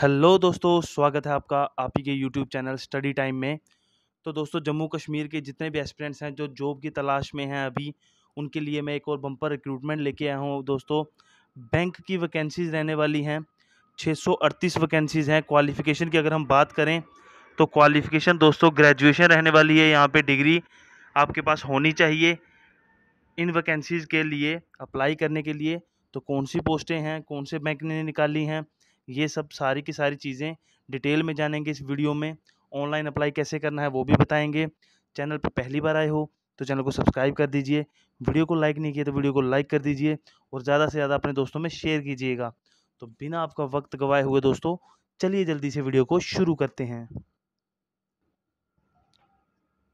hello दोस्तों स्वागत है आपका आप ही के यूट्यूब चैनल स्टडी टाइम में तो दोस्तों जम्मू कश्मीर के जितने भी एस्पिरेंट्स हैं जो जॉब की तलाश में हैं अभी उनके लिए मैं एक और बम्पर रिक्रूटमेंट लेके आया हूँ दोस्तों बैंक की वैकेंसीज़ रहने वाली हैं 638 वैकेंसीज़ हैं क्वालिफ़िकेशन की अगर हम बात करें तो क्वालिफ़िकेशन दोस्तों ग्रेजुएशन रहने वाली है यहाँ पर डिग्री आपके पास होनी चाहिए इन वैकेंसीज़ के लिए अप्लाई करने के लिए तो कौन सी पोस्टें हैं कौन से बैंक ने निकाली हैं ये सब सारी की सारी चीज़ें डिटेल में जानेंगे इस वीडियो में ऑनलाइन अप्लाई कैसे करना है वो भी बताएंगे चैनल पर पहली बार आए हो तो चैनल को सब्सक्राइब कर दीजिए वीडियो को लाइक नहीं किया तो वीडियो को लाइक कर दीजिए और ज़्यादा से ज़्यादा अपने दोस्तों में शेयर कीजिएगा तो बिना आपका वक्त गवाए हुए दोस्तों चलिए जल्दी से वीडियो को शुरू करते हैं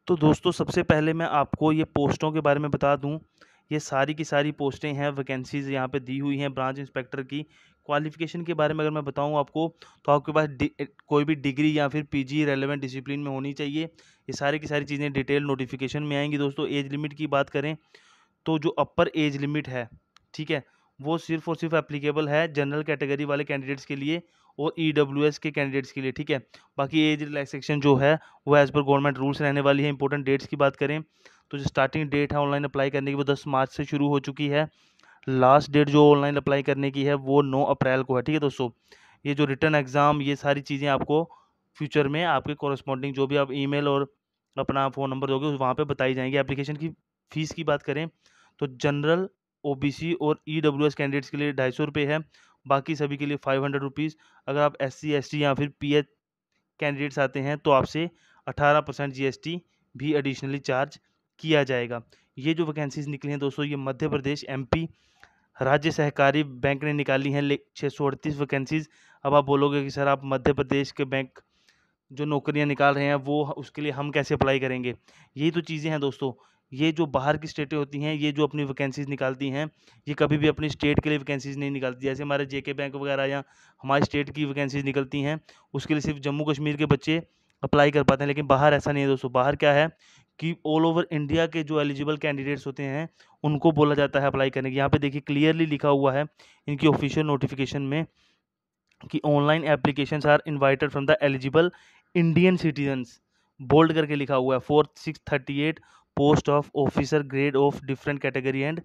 तो दोस्तों सबसे पहले मैं आपको ये पोस्टों के बारे में बता दूं ये सारी की सारी पोस्टें हैं वैकेंसीज़ यहाँ पे दी हुई हैं ब्रांच इंस्पेक्टर की क्वालिफिकेशन के बारे में अगर मैं बताऊँ आपको तो आपके पास कोई भी डिग्री या फिर पीजी रेलिवेंट डिसिप्लिन में होनी चाहिए ये सारी की सारी चीज़ें डिटेल नोटिफिकेशन में आएंगी दोस्तों एज लिमिट की बात करें तो जो अपर एज लिमिट है ठीक है वो सिर्फ और सिर्फ एप्लीकेबल है जनरल कैटेगरी वाले कैंडिडेट्स के लिए और ई e के कैंडिडेट्स के लिए ठीक है बाकी एज रिलैक्सेशन जो है वो एज़ पर गवर्नमेंट रूल्स रहने वाली है इंपॉर्टेंट डेट्स की बात करें तो जो स्टार्टिंग डेट है ऑनलाइन अप्लाई करने की वो दस मार्च से शुरू हो चुकी है लास्ट डेट जो ऑनलाइन अप्लाई करने की है वो नौ अप्रैल को है ठीक है दोस्तों ये जो रिटर्न एग्ज़ाम ये सारी चीज़ें आपको फ्यूचर में आपके कॉरस्पॉन्डिंग जो भी आप ई और अपना फ़ोन नंबर दोगे वहाँ पर बताई जाएंगी एप्लीकेशन की फ़ीस की बात करें तो जनरल ओबीसी और ईडब्ल्यूएस e कैंडिडेट्स के लिए ढाई सौ रुपये है बाकी सभी के लिए फाइव हंड्रेड रुपीज़ अगर आप एस सी एस टी या फिर पी एच कैंडिडेट्स आते हैं तो आपसे अठारह परसेंट जी एस टी भी एडिशनली चार्ज किया जाएगा ये जो वैकेंसीज निकली हैं दोस्तों ये मध्य प्रदेश एमपी राज्य सहकारी बैंक ने निकाली हैं ले छः सौ अड़तीस वैकेंसीज अब आप बोलोगे कि सर आप मध्य प्रदेश के बैंक जो नौकरियां निकाल रहे हैं वो उसके लिए हम कैसे अप्लाई करेंगे यही तो चीज़ें हैं दोस्तों ये जो बाहर की स्टेटें होती हैं ये जो अपनी वैकेंसीज निकालती हैं ये कभी भी अपनी स्टेट के लिए वैकेंसीज नहीं निकालती जैसे हमारे जेके बैंक वगैरह या हमारी स्टेट की वैकेंसीज निकलती हैं उसके लिए सिर्फ जम्मू कश्मीर के बच्चे अप्लाई कर पाते हैं लेकिन बाहर ऐसा नहीं है दोस्तों बाहर क्या है कि ऑल ओवर इंडिया के जो एलिजिबल कैंडिडेट्स होते हैं उनको बोला जाता है अप्लाई करने के यहाँ पे देखिए क्लियरली लिखा हुआ है इनकी ऑफिशियल नोटिफिकेशन में कि online application are invited from the eligible Indian citizens bold करके लिखा हुआ है fourth six thirty eight post of officer grade of different category and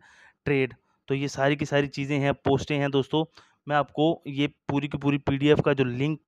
trade तो ये सारी की सारी चीज़ें हैं पोस्टें हैं दोस्तों मैं आपको ये पूरी की पूरी पीडीएफ का जो लिंक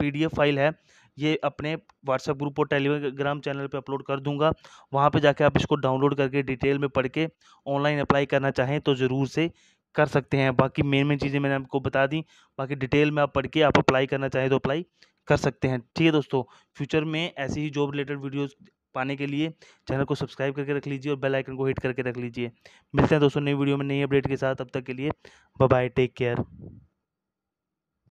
पीडीएफ फाइल है ये अपने व्हाट्सएप ग्रुप और टेलीग्राम चैनल पे अपलोड कर दूंगा वहाँ पे जाके आप इसको डाउनलोड करके डिटेल में पढ़ के ऑनलाइन अप्लाई करना चाहें तो ज़रूर से कर सकते हैं बाकी मेन मेन चीज़ें मैंने आपको बता दी बाकी डिटेल में आप पढ़ के आप अप्लाई करना चाहें तो अप्लाई कर सकते हैं ठीक है दोस्तों फ्यूचर में ऐसी ही जॉब रिलेटेड वीडियोज़ पाने के लिए चैनल को सब्सक्राइब करके रख लीजिए और बेल आइकन को हिट करके रख लीजिए मिलते हैं दोस्तों नई वीडियो में नई अपडेट के साथ अब तक के लिए बाय टेक केयर